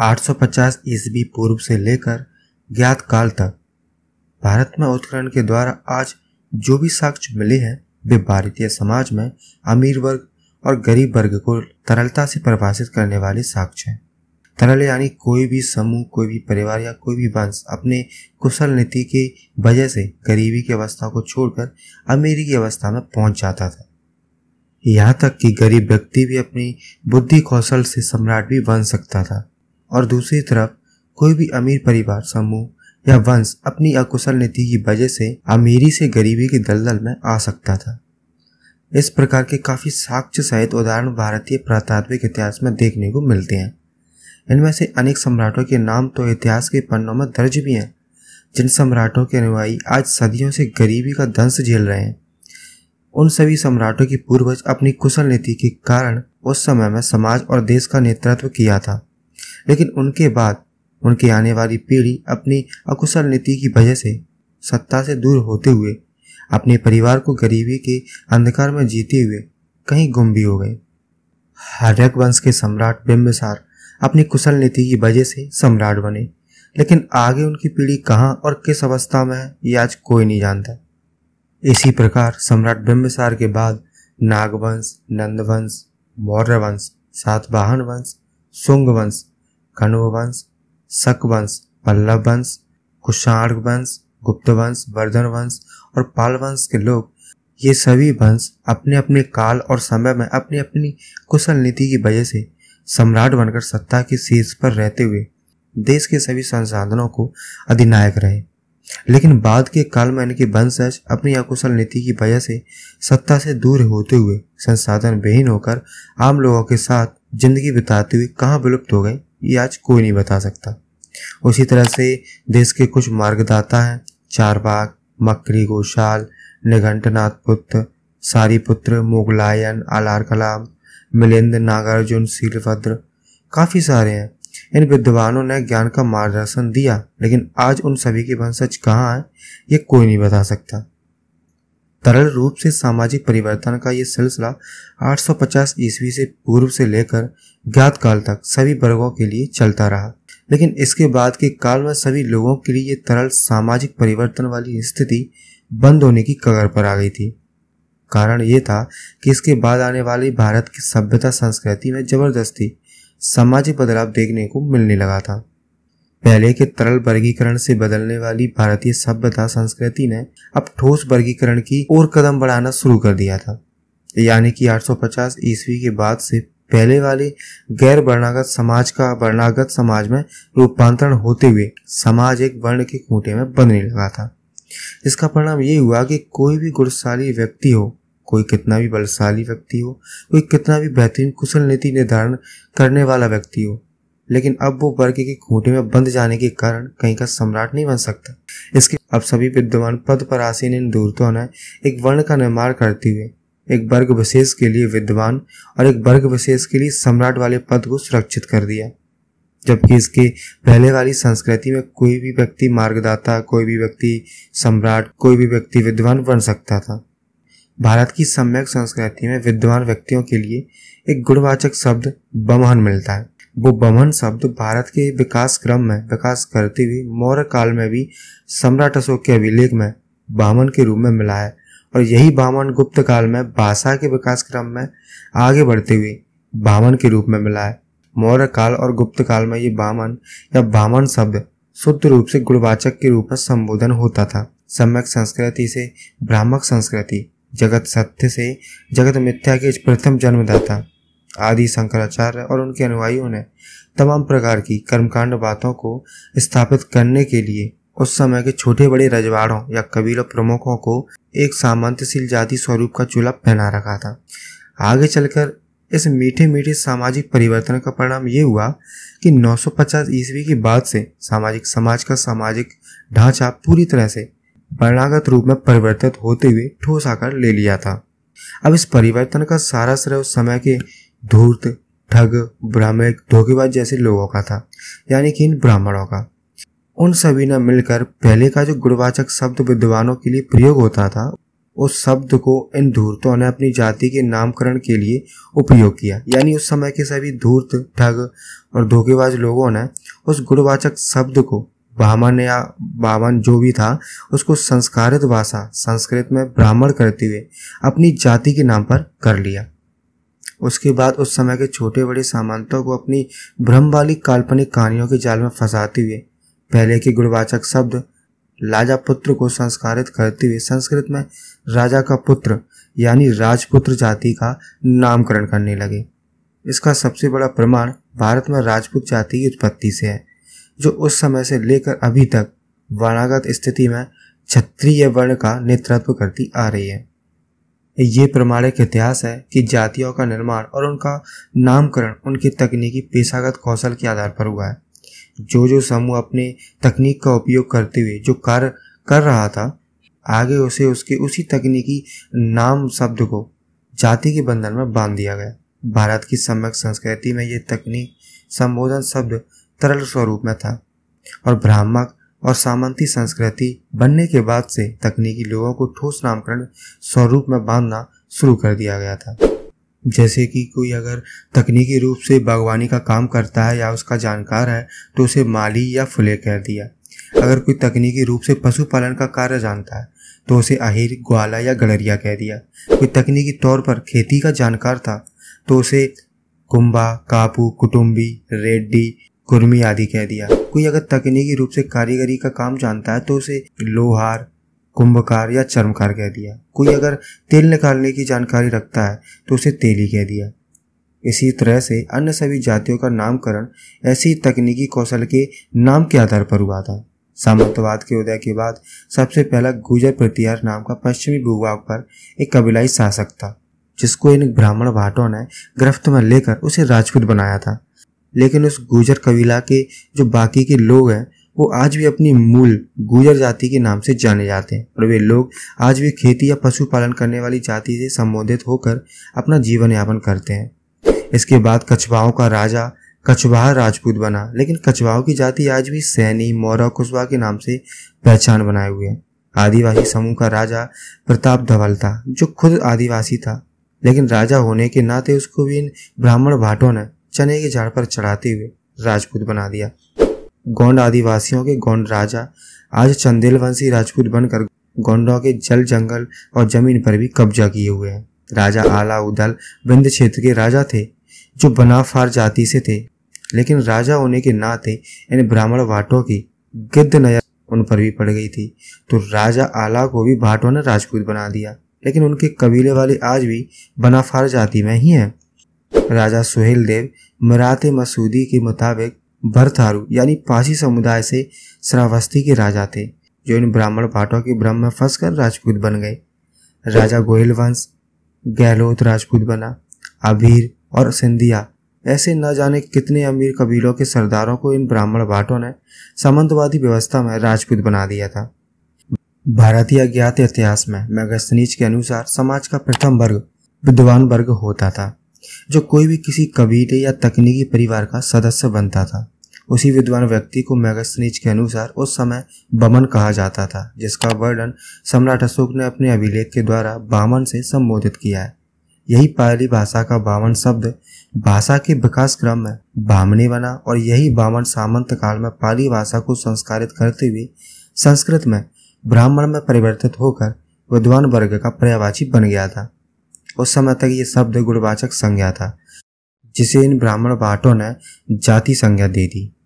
850 ईस्वी पूर्व से लेकर ज्ञात काल तक भारत में उत्खनन के द्वारा आज जो भी साक्ष्य मिले हैं वे भारतीय समाज में अमीर वर्ग और गरीब वर्ग को तरलता से परिभाषित करने वाले साक्ष्य हैं तरल यानी कोई भी समूह कोई भी परिवार या कोई भी वंश अपने कुशल नीति की वजह से गरीबी की अवस्था को छोड़कर अमीरी की अवस्था में पहुंच जाता था यहाँ तक कि गरीब व्यक्ति भी अपनी बुद्धि कौशल से सम्राट भी बन सकता था और दूसरी तरफ कोई भी अमीर परिवार समूह या वंश अपनी अकुशल नीति की वजह से अमीरी से गरीबी की दलदल में आ सकता था इस प्रकार के काफ़ी साक्ष्य सहित उदाहरण भारतीय पुरातात्विक इतिहास में देखने को मिलते हैं इनमें से अनेक सम्राटों के नाम तो इतिहास के पन्नों में दर्ज भी हैं जिन सम्राटों के अनुयायी आज सदियों से गरीबी का दंश झेल रहे हैं उन सभी सम्राटों की पूर्वज अपनी कुशल नीति के कारण उस समय में समाज और देश का नेतृत्व किया था लेकिन उनके बाद उनकी आने वाली पीढ़ी अपनी अकुशल नीति की वजह से सत्ता से दूर होते हुए अपने परिवार को गरीबी के अंधकार में जीते हुए कहीं गुम भी हो गए हरक वंश के सम्राट बिंबसार अपनी कुशल नीति की वजह से सम्राट बने लेकिन आगे उनकी पीढ़ी कहाँ और किस अवस्था में है ये आज कोई नहीं जानता इसी प्रकार सम्राट बिंबसार के बाद नागवंश नंदवंश मौर्य वंश सातवाहन वंश शुंग वंश कण्व वंश शक वंश पल्लव वंश कुशार्ग वंश गुप्त वंश वर्धन वंश और पाल वंश के लोग ये सभी वंश अपने अपने काल और समय में अपनी अपनी कुशल नीति की वजह से सम्राट बनकर सत्ता के शीर्ष पर रहते हुए देश के सभी संसाधनों को अधिनायक रहे लेकिन बाद के काल में इनके वंशज अपनी अकुशल नीति की वजह से सत्ता से दूर होते हुए संसाधन विहीन होकर आम लोगों के साथ जिंदगी बिताते हुए कहाँ विलुप्त हो गए ये आज कोई नहीं बता सकता उसी तरह से देश के कुछ मार्गदाता हैं चार बाग मकरी गोशाल निघंटनाथ पुत्र सारी पुत्र मुगलायन आलार कलाम मिलिंद नागार्जुन शीलभद्र काफ़ी सारे हैं इन विद्वानों ने ज्ञान का मार्गदर्शन दिया लेकिन आज उन सभी की वंशज कहाँ है ये कोई नहीं बता सकता तरल रूप से सामाजिक परिवर्तन का यह सिलसिला 850 ईस्वी से पूर्व से लेकर ज्ञात काल तक सभी वर्गों के लिए चलता रहा लेकिन इसके बाद के काल में सभी लोगों के लिए ये तरल सामाजिक परिवर्तन वाली स्थिति बंद होने की कगार पर आ गई थी कारण ये था कि इसके बाद आने वाली भारत की सभ्यता संस्कृति में जबरदस्ती सामाजिक बदलाव देखने को मिलने लगा था पहले के तरल वर्गीकरण से बदलने वाली भारतीय सभ्यता संस्कृति ने अब ठोस वर्गीकरण की ओर कदम बढ़ाना शुरू कर दिया था यानी कि 850 ईस्वी के बाद से पहले वाले गैर वर्णागत समाज का वर्णागत समाज में रूपांतरण होते हुए समाज एक वर्ण के खूंटे में बनने लगा था इसका परिणाम ये हुआ कि कोई भी गुणशाली व्यक्ति हो कोई कितना भी बलशाली व्यक्ति हो कोई कितना भी बेहतरीन कुशल नीति निर्धारण करने वाला व्यक्ति हो लेकिन अब वो वर्ग के खूंटे में बंद जाने के कारण कहीं का सम्राट नहीं बन सकता इसके अब सभी विद्वान पद पर आसीन इन दूरतों ने एक वर्ण का निर्माण करते हुए एक वर्ग विशेष के लिए विद्वान और एक वर्ग विशेष के लिए सम्राट वाले पद को सुरक्षित कर दिया जबकि इसके पहले वाली संस्कृति में कोई भी व्यक्ति मार्गदाता कोई भी व्यक्ति सम्राट कोई भी व्यक्ति विद्वान बन सकता था भारत की सम्यक संस्कृति में विद्वान व्यक्तियों के लिए एक गुणवाचक शब्द बमहन मिलता है वो बमन शब्द भारत के विकास क्रम में विकास करते हुए मौर्य काल में भी सम्राट अशोक के अभिलेख में बामन के रूप में मिला है और यही बामन गुप्त काल में भाषा के विकास क्रम में आगे बढ़ते हुए बामन के रूप में मिला है मौर्य काल और गुप्त काल में ये बामन या बामन शब्द शुद्ध रूप से गुणवाचक के रूप में संबोधन होता था सम्यक संस्कृति से ब्राह्मक संस्कृति जगत सत्य से जगत मिथ्या के प्रथम जन्मदाता आदि शंकराचार्य और उनके अनुयायियों ने तमाम प्रकार की कर्मकांड बातों को स्थापित करने के लिए उस समय के छोटे बड़े रजवाड़ों या कबीलों प्रमुखों को एक सामंतशील जाति स्वरूप का चूल्हा पहना रखा था आगे चलकर इस मीठे मीठे सामाजिक परिवर्तन का परिणाम ये हुआ कि 950 ईस्वी के बाद से सामाजिक समाज का सामाजिक ढांचा पूरी तरह से वर्णागत रूप में परिवर्तित होते हुए ठोस आकार ले लिया था अब इस परिवर्तन का सारा श्रेय उस समय के धूर्त ठग ब्राह्मण धोखेबाज जैसे लोगों का था यानी कि इन ब्राह्मणों का उन सभी ने मिलकर पहले का जो गुणवाचक शब्द विद्वानों के लिए प्रयोग होता था उस शब्द को इन धूर्तों ने अपनी जाति के नामकरण के लिए उपयोग किया यानी उस समय के सभी धूर्त ठग और धोखेबाज लोगों ने उस गुणवाचक शब्द को ब्राह्मण या बावन जो भी था उसको संस्कारित भाषा संस्कृत में ब्राह्मण करते हुए अपनी जाति के नाम पर कर लिया उसके बाद उस समय के छोटे बड़े सामंतों को अपनी भ्रम वाली काल्पनिक कहानियों के जाल में फंसाते हुए पहले के गुणवाचक शब्द लाजा पुत्र को संस्कारित करते हुए संस्कृत में राजा का पुत्र यानी राजपुत्र जाति का नामकरण करने लगे इसका सबसे बड़ा प्रमाण भारत में राजपूत जाति की उत्पत्ति से है जो उस समय से लेकर अभी तक वर्णागत स्थिति में क्षत्रिय वर्ण का नेतृत्व करती आ रही है ये प्रमाणिक इतिहास है कि जातियों का निर्माण और उनका नामकरण उनके तकनीकी पेशागत कौशल के आधार पर हुआ है जो जो समूह अपने तकनीक का उपयोग करते हुए जो कार्य कर रहा था आगे उसे उसके उसी तकनीकी नाम शब्द को जाति के बंधन में बांध दिया गया भारत की सम्यक संस्कृति में यह तकनीक संबोधन शब्द तरल स्वरूप में था और भ्रामक और सामंती संस्कृति बनने के बाद से तकनीकी लोगों को ठोस नामकरण स्वरूप में बांधना शुरू कर दिया गया था जैसे कि कोई अगर तकनीकी रूप से बागवानी का काम करता है या उसका जानकार है तो उसे माली या फुले कह दिया अगर कोई तकनीकी रूप से पशुपालन का कार्य जानता है तो उसे आहिर ग्वाला या गलरिया कह दिया कोई तकनीकी तौर पर खेती का जानकार था तो उसे कुंबा कापू कुटुम्बी रेड्डी कुर्मी आदि कह दिया कोई अगर तकनीकी रूप से कारीगरी का काम जानता है तो उसे लोहार कुंभकार या चर्मकार कह दिया कोई अगर तेल निकालने की जानकारी रखता है तो उसे तेली कह दिया इसी तरह से अन्य सभी जातियों का नामकरण ऐसी तकनीकी कौशल के नाम के आधार पर हुआ था सामंतवाद के उदय के बाद सबसे पहला गुजर प्रतिहार नाम का पश्चिमी भूभाग पर एक कबीलाई शासक था जिसको इन ब्राह्मण भाटों ने गिरफ्त में लेकर उसे राजपूत बनाया था लेकिन उस गुजर कबीला के जो बाकी के लोग हैं वो आज भी अपनी मूल गुजर जाति के नाम से जाने जाते हैं और वे लोग आज भी खेती या पशुपालन करने वाली जाति से संबोधित होकर अपना जीवन यापन करते हैं इसके बाद कछवाओं का राजा कछवाहा राजपूत बना लेकिन कछवाओं की जाति आज भी सैनी मौरा कुशवा के नाम से पहचान बनाए हुए है आदिवासी समूह का राजा प्रताप धवल था जो खुद आदिवासी था लेकिन राजा होने के नाते उसको भी इन ब्राह्मण भाटों ने चने के झाड़ पर चढ़ाते हुए राजपूत बना दिया गोंड आदिवासियों के गोंड राजा आज चंदेल वंशी राजपूत बनकर गोंडों के जल जंगल और जमीन पर भी कब्जा किए हुए हैं राजा आला उदल विंध्य क्षेत्र के राजा थे जो बनाफार जाति से थे लेकिन राजा होने के नाते इन ब्राह्मण वाटों की गिद्ध नजर उन पर भी पड़ गई थी तो राजा आला को भी भाटों ने राजपूत बना दिया लेकिन उनके कबीले वाले आज भी बनाफार जाति में ही हैं राजा सुहेल देव मराते मसूदी के मुताबिक भरथारू यानी पासी समुदाय से श्रावस्ती के राजा थे जो इन ब्राह्मण भाटों के भ्रम में फंस राजपूत बन गए राजा गोहिल वंश गहलोत राजपूत बना अभीर और सिंधिया ऐसे न जाने कितने अमीर कबीलों के सरदारों को इन ब्राह्मण भाटों ने सामंतवादी व्यवस्था में राजपूत बना दिया था भारतीय ज्ञात इतिहास में मैगस्तनीज के अनुसार समाज का प्रथम वर्ग विद्वान वर्ग होता था जो कोई भी किसी कबीले या तकनीकी परिवार का सदस्य बनता था उसी विद्वान व्यक्ति को मैगस्नीज के अनुसार उस समय बमन कहा जाता था जिसका वर्णन सम्राट अशोक ने अपने अभिलेख के द्वारा बामन से संबोधित किया है यही पाली भाषा का बामन शब्द भाषा के विकास क्रम में बामनी बना और यही बामन सामंत काल में पाली भाषा को संस्कारित करते हुए संस्कृत में ब्राह्मण में परिवर्तित होकर विद्वान वर्ग का पर्यावाची बन गया था उस समय तक ये शब्द गुणवाचक संज्ञा था जिसे इन ब्राह्मण भाटों ने जाति संज्ञा दे दी